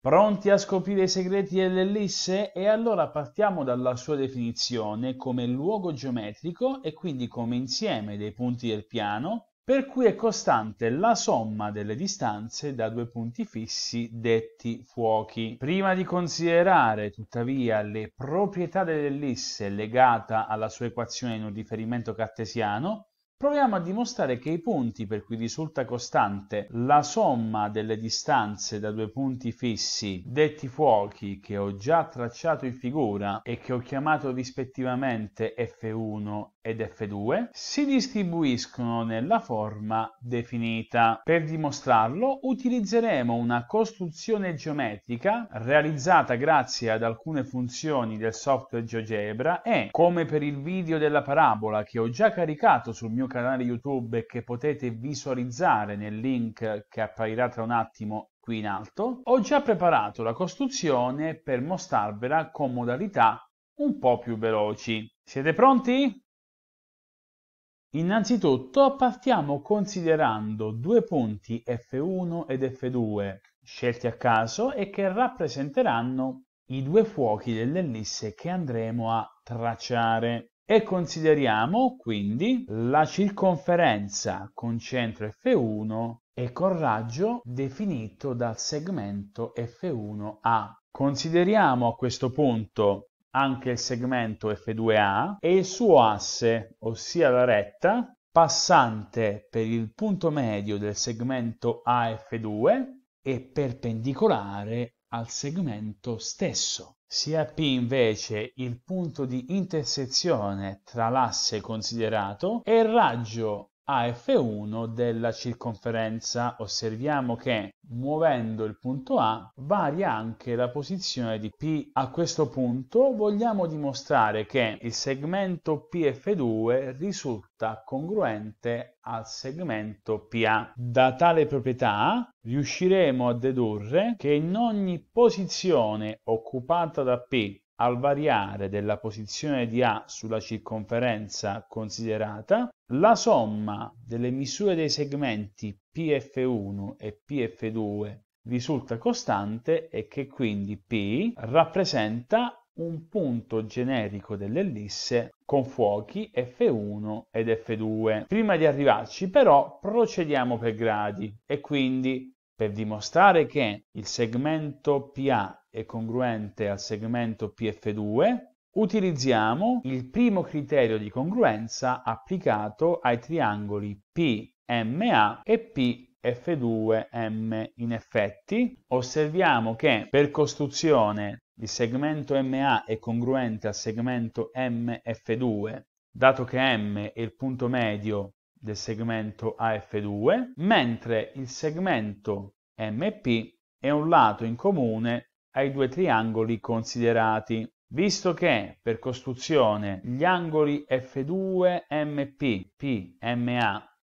Pronti a scoprire i segreti dell'ellisse? E allora partiamo dalla sua definizione come luogo geometrico e quindi come insieme dei punti del piano, per cui è costante la somma delle distanze da due punti fissi detti fuochi. Prima di considerare tuttavia le proprietà dell'ellisse legata alla sua equazione in un riferimento cartesiano, Proviamo a dimostrare che i punti per cui risulta costante la somma delle distanze da due punti fissi detti fuochi che ho già tracciato in figura e che ho chiamato rispettivamente F1 ed F2 si distribuiscono nella forma definita. Per dimostrarlo utilizzeremo una costruzione geometrica realizzata grazie ad alcune funzioni del software GeoGebra e, come per il video della parabola che ho già caricato sul mio canale YouTube che potete visualizzare nel link che apparirà tra un attimo qui in alto, ho già preparato la costruzione per mostrarvela con modalità un po' più veloci. Siete pronti? Innanzitutto partiamo considerando due punti F1 ed F2 scelti a caso e che rappresenteranno i due fuochi dell'ellisse che andremo a tracciare e consideriamo quindi la circonferenza con centro F1 e con raggio definito dal segmento F1A. Consideriamo a questo punto anche il segmento F2A e il suo asse, ossia la retta, passante per il punto medio del segmento AF2 e perpendicolare al segmento stesso. Sia P invece il punto di intersezione tra l'asse considerato e il raggio af 1 della circonferenza osserviamo che muovendo il punto A varia anche la posizione di P. A questo punto vogliamo dimostrare che il segmento PF2 risulta congruente al segmento PA. Da tale proprietà riusciremo a dedurre che in ogni posizione occupata da P al variare della posizione di A sulla circonferenza considerata, la somma delle misure dei segmenti PF1 e PF2 risulta costante e che quindi P rappresenta un punto generico dell'ellisse con fuochi F1 ed F2. Prima di arrivarci però procediamo per gradi e quindi per dimostrare che il segmento PA è congruente al segmento PF2 utilizziamo il primo criterio di congruenza applicato ai triangoli PMA e pf 2 m In effetti, osserviamo che per costruzione il segmento MA è congruente al segmento MF2, dato che M è il punto medio del segmento AF2, mentre il segmento MP è un lato in comune ai due triangoli considerati. Visto che per costruzione gli angoli F2, MP, P,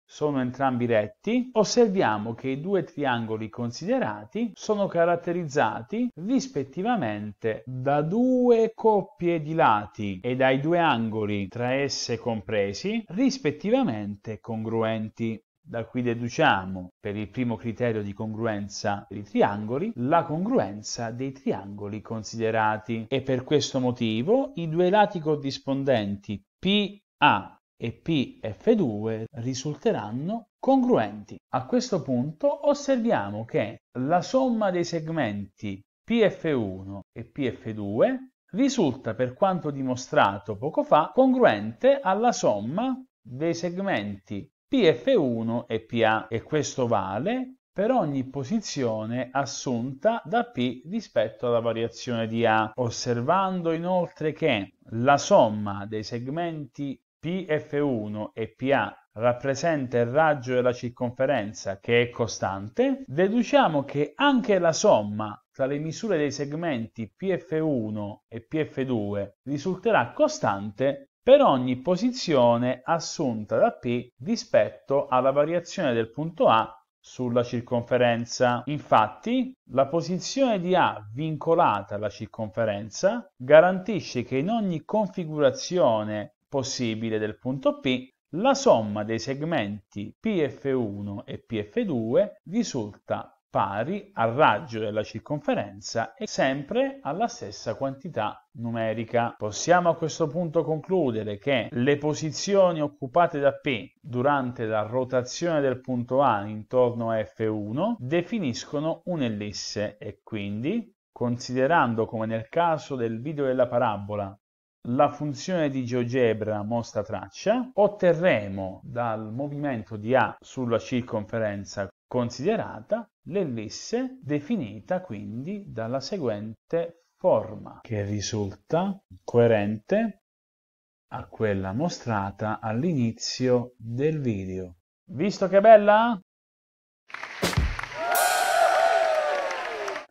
sono entrambi retti, osserviamo che i due triangoli considerati sono caratterizzati rispettivamente da due coppie di lati e dai due angoli tra esse compresi rispettivamente congruenti. Da qui deduciamo, per il primo criterio di congruenza dei triangoli, la congruenza dei triangoli considerati e per questo motivo i due lati corrispondenti PA e PF2 risulteranno congruenti. A questo punto osserviamo che la somma dei segmenti PF1 e PF2 risulta, per quanto dimostrato poco fa, congruente alla somma dei segmenti PF1 e PA e questo vale per ogni posizione assunta da P rispetto alla variazione di A, osservando inoltre che la somma dei segmenti PF1 e PA rappresenta il raggio della circonferenza che è costante, deduciamo che anche la somma tra le misure dei segmenti PF1 e PF2 risulterà costante per ogni posizione assunta da P rispetto alla variazione del punto A sulla circonferenza. Infatti, la posizione di A vincolata alla circonferenza garantisce che in ogni configurazione possibile del punto P la somma dei segmenti PF1 e PF2 risulta pari al raggio della circonferenza e sempre alla stessa quantità numerica. Possiamo a questo punto concludere che le posizioni occupate da P durante la rotazione del punto A intorno a F1 definiscono un'ellisse e quindi, considerando come nel caso del video della parabola la funzione di GeoGebra mostra traccia, otterremo dal movimento di A sulla circonferenza considerata l'ellisse definita quindi dalla seguente forma che risulta coerente a quella mostrata all'inizio del video. Visto che bella?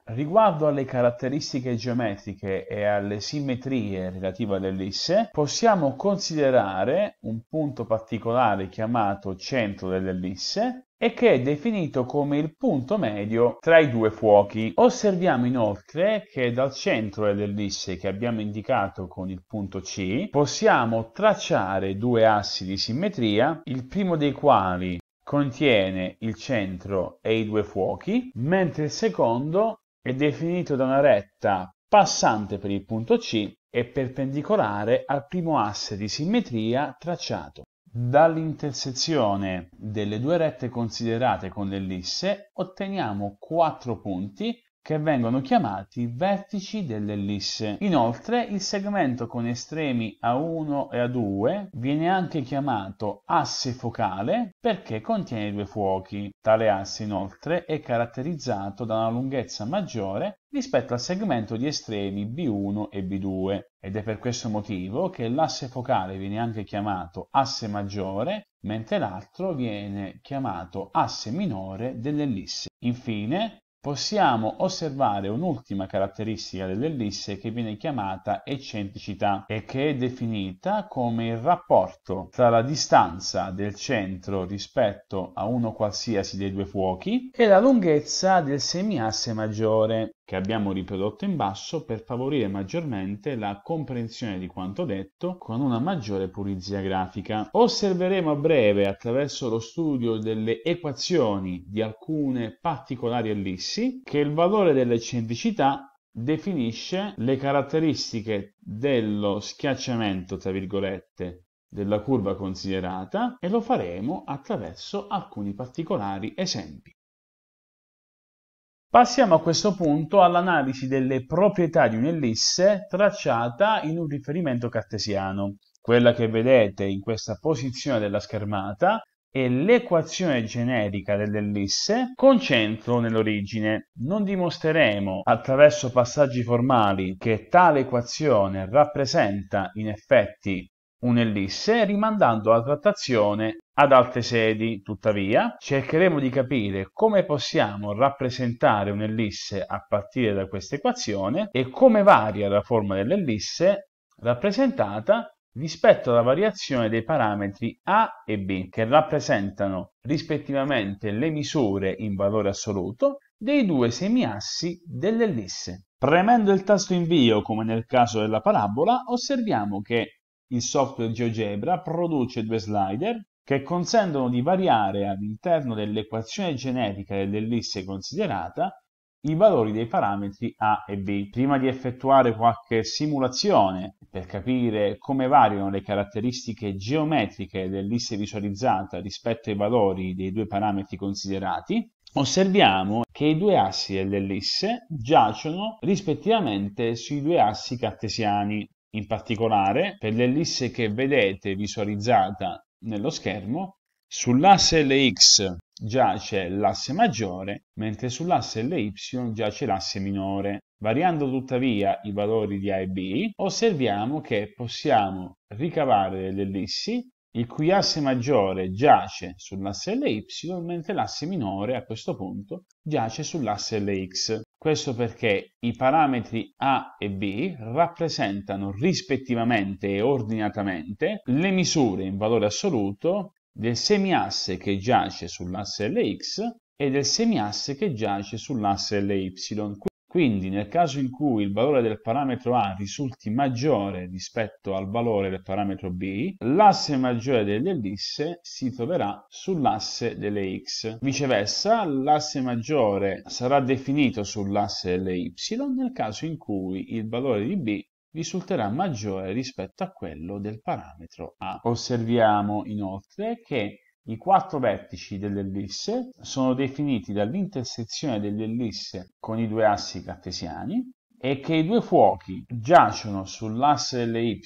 Riguardo alle caratteristiche geometriche e alle simmetrie relative all'ellisse, possiamo considerare un punto particolare chiamato centro dell'ellisse e che è definito come il punto medio tra i due fuochi. Osserviamo inoltre che dal centro dell'ellisse che abbiamo indicato con il punto C possiamo tracciare due assi di simmetria, il primo dei quali contiene il centro e i due fuochi, mentre il secondo è definito da una retta passante per il punto C e perpendicolare al primo asse di simmetria tracciato. Dall'intersezione delle due rette considerate con l'ellisse otteniamo quattro punti che vengono chiamati vertici dell'ellisse. Inoltre il segmento con estremi A1 e A2 viene anche chiamato asse focale perché contiene due fuochi. Tale asse inoltre è caratterizzato da una lunghezza maggiore rispetto al segmento di estremi B1 e B2 ed è per questo motivo che l'asse focale viene anche chiamato asse maggiore mentre l'altro viene chiamato asse minore dell'ellisse. Infine, possiamo osservare un'ultima caratteristica dell'ellisse che viene chiamata eccentricità e che è definita come il rapporto tra la distanza del centro rispetto a uno qualsiasi dei due fuochi e la lunghezza del semiasse maggiore che abbiamo riprodotto in basso per favorire maggiormente la comprensione di quanto detto con una maggiore pulizia grafica. Osserveremo a breve attraverso lo studio delle equazioni di alcune particolari ellissi che il valore dell'eccentricità definisce le caratteristiche dello schiacciamento, tra virgolette, della curva considerata e lo faremo attraverso alcuni particolari esempi. Passiamo a questo punto all'analisi delle proprietà di un'ellisse tracciata in un riferimento cartesiano. Quella che vedete in questa posizione della schermata è l'equazione generica dell'ellisse con centro nell'origine. Non dimostreremo attraverso passaggi formali che tale equazione rappresenta in effetti un'ellisse rimandando la trattazione ad altre sedi. Tuttavia, cercheremo di capire come possiamo rappresentare un'ellisse a partire da questa equazione e come varia la forma dell'ellisse rappresentata rispetto alla variazione dei parametri A e B, che rappresentano rispettivamente le misure in valore assoluto dei due semiassi dell'ellisse. Premendo il tasto invio, come nel caso della parabola, osserviamo che il software GeoGebra produce due slider che consentono di variare all'interno dell'equazione genetica dell'ellisse considerata i valori dei parametri A e B. Prima di effettuare qualche simulazione per capire come variano le caratteristiche geometriche dell'ellisse visualizzata rispetto ai valori dei due parametri considerati, osserviamo che i due assi dell'ellisse giacciono rispettivamente sui due assi cartesiani. In particolare, per l'ellisse che vedete visualizzata nello schermo, sull'asse LX giace l'asse maggiore, mentre sull'asse LY giace l'asse minore. Variando tuttavia i valori di A e B, osserviamo che possiamo ricavare delle ellissi il cui asse maggiore giace sull'asse Ly, mentre l'asse minore a questo punto giace sull'asse Lx. Questo perché i parametri A e B rappresentano rispettivamente e ordinatamente le misure in valore assoluto del semiasse che giace sull'asse Lx e del semiasse che giace sull'asse Ly. Quindi nel caso in cui il valore del parametro A risulti maggiore rispetto al valore del parametro B, l'asse maggiore delle ellisse si troverà sull'asse delle X. Viceversa, l'asse maggiore sarà definito sull'asse delle Y nel caso in cui il valore di B risulterà maggiore rispetto a quello del parametro A. Osserviamo inoltre che i quattro vertici dell'ellisse sono definiti dall'intersezione dell'ellisse con i due assi cartesiani e che i due fuochi giacciono sull'asse delle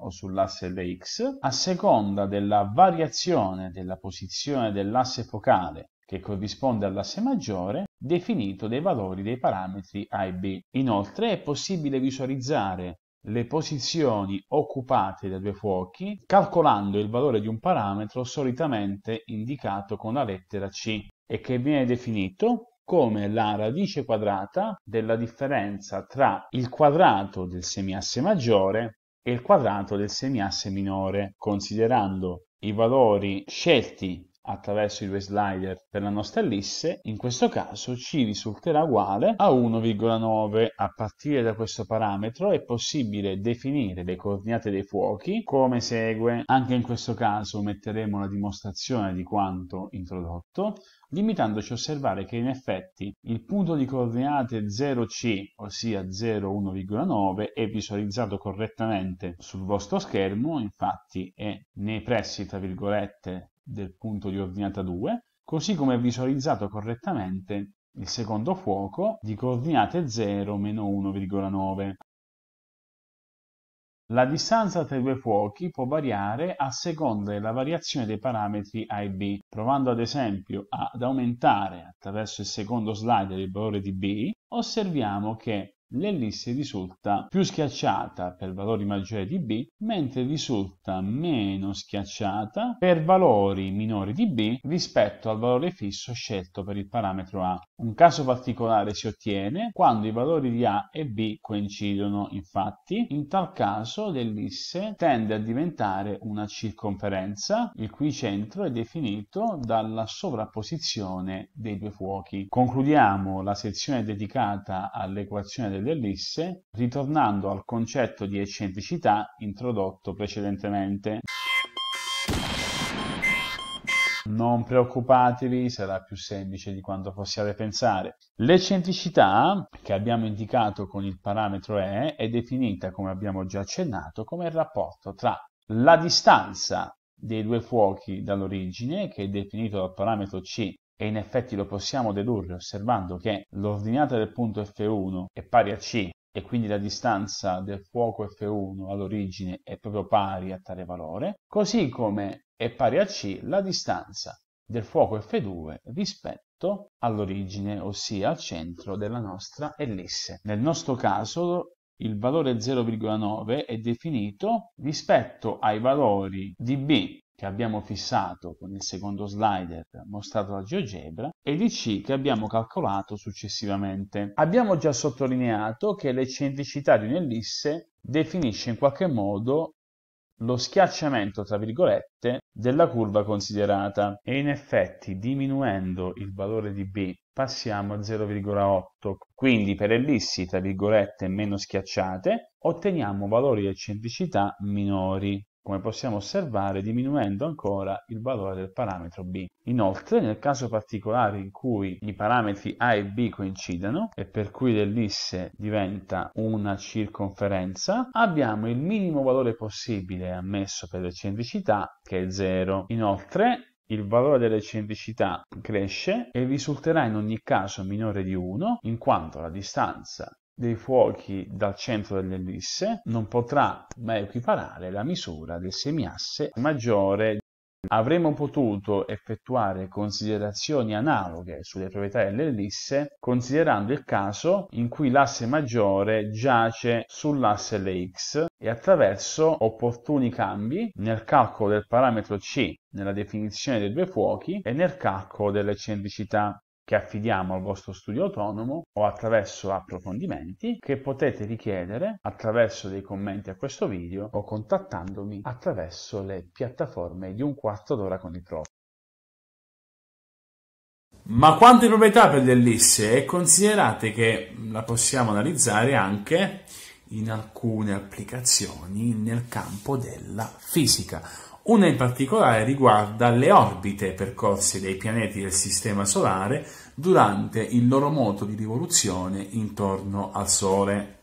o sull'asse delle a seconda della variazione della posizione dell'asse focale che corrisponde all'asse maggiore definito dai valori dei parametri a e b. Inoltre è possibile visualizzare le posizioni occupate dai due fuochi calcolando il valore di un parametro solitamente indicato con la lettera C e che viene definito come la radice quadrata della differenza tra il quadrato del semiasse maggiore e il quadrato del semiasse minore, considerando i valori scelti attraverso i due slider per la nostra ellisse, in questo caso ci risulterà uguale a 1,9. A partire da questo parametro è possibile definire le coordinate dei fuochi come segue. Anche in questo caso metteremo la dimostrazione di quanto introdotto, limitandoci a osservare che in effetti il punto di coordinate 0C, ossia 0,1,9, è visualizzato correttamente sul vostro schermo, infatti è nei pressi, tra virgolette, del punto di ordinata 2, così come è visualizzato correttamente il secondo fuoco di coordinate 0, meno 1,9. La distanza tra i due fuochi può variare a seconda della variazione dei parametri A e B, provando ad esempio ad aumentare attraverso il secondo slider il valore di B, osserviamo che l'ellisse risulta più schiacciata per valori maggiori di b, mentre risulta meno schiacciata per valori minori di b rispetto al valore fisso scelto per il parametro a. Un caso particolare si ottiene quando i valori di a e b coincidono, infatti in tal caso l'ellisse tende a diventare una circonferenza, il cui centro è definito dalla sovrapposizione dei due fuochi. Concludiamo la sezione dedicata all'equazione del dell'ellisse, ritornando al concetto di eccentricità introdotto precedentemente. Non preoccupatevi, sarà più semplice di quanto possiate pensare. L'eccentricità, che abbiamo indicato con il parametro E, è definita, come abbiamo già accennato, come il rapporto tra la distanza dei due fuochi dall'origine, che è definito dal parametro C e in effetti lo possiamo dedurre osservando che l'ordinata del punto F1 è pari a C e quindi la distanza del fuoco F1 all'origine è proprio pari a tale valore, così come è pari a C la distanza del fuoco F2 rispetto all'origine, ossia al centro della nostra ellisse. Nel nostro caso il valore 0,9 è definito rispetto ai valori di B che abbiamo fissato con il secondo slider mostrato da GeoGebra e di C che abbiamo calcolato successivamente. Abbiamo già sottolineato che l'eccentricità di un'ellisse definisce in qualche modo lo schiacciamento, tra virgolette, della curva considerata e in effetti diminuendo il valore di B passiamo a 0,8. Quindi per ellissi, tra virgolette, meno schiacciate, otteniamo valori di eccentricità minori come possiamo osservare diminuendo ancora il valore del parametro b. Inoltre, nel caso particolare in cui i parametri a e b coincidano e per cui l'ellisse diventa una circonferenza, abbiamo il minimo valore possibile ammesso per l'eccentricità che è 0. Inoltre, il valore dell'eccentricità cresce e risulterà in ogni caso minore di 1 in quanto la distanza dei fuochi dal centro dell'ellisse non potrà mai equiparare la misura del semiasse maggiore. Avremmo potuto effettuare considerazioni analoghe sulle proprietà dell'ellisse considerando il caso in cui l'asse maggiore giace sull'asse LX e attraverso opportuni cambi nel calcolo del parametro C, nella definizione dei due fuochi e nel calcolo dell'eccentricità che affidiamo al vostro studio autonomo o attraverso approfondimenti che potete richiedere attraverso dei commenti a questo video o contattandomi attraverso le piattaforme di un quarto d'ora con i prof. Ma quante proprietà per l'ellisse? Considerate che la possiamo analizzare anche in alcune applicazioni nel campo della fisica. Una in particolare riguarda le orbite percorse dai pianeti del Sistema Solare durante il loro moto di rivoluzione intorno al Sole.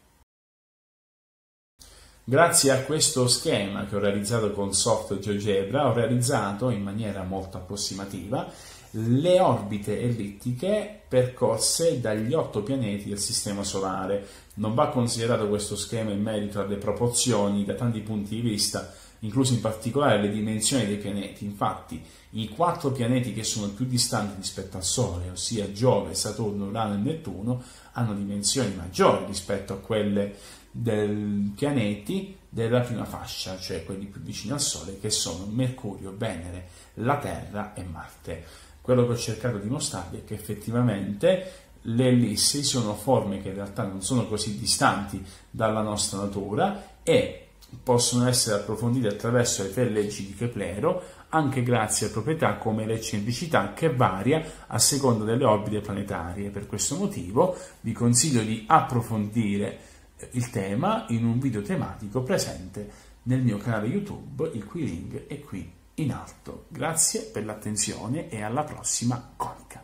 Grazie a questo schema che ho realizzato con Soft GeoGebra ho realizzato in maniera molto approssimativa le orbite ellittiche percorse dagli otto pianeti del Sistema Solare. Non va considerato questo schema in merito alle proporzioni da tanti punti di vista, incluse in particolare le dimensioni dei pianeti. Infatti, i quattro pianeti che sono più distanti rispetto al Sole, ossia Giove, Saturno, Urano e Nettuno, hanno dimensioni maggiori rispetto a quelle dei pianeti della prima fascia, cioè quelli più vicini al Sole, che sono Mercurio, Venere, la Terra e Marte. Quello che ho cercato di mostrarvi è che effettivamente le ellissi sono forme che in realtà non sono così distanti dalla nostra natura e possono essere approfondite attraverso le tre leggi di Keplero, anche grazie a proprietà come l'eccentricità che varia a seconda delle orbite planetarie. Per questo motivo vi consiglio di approfondire eh, il tema in un video tematico presente nel mio canale YouTube, il cui link è qui in alto. Grazie per l'attenzione e alla prossima comica.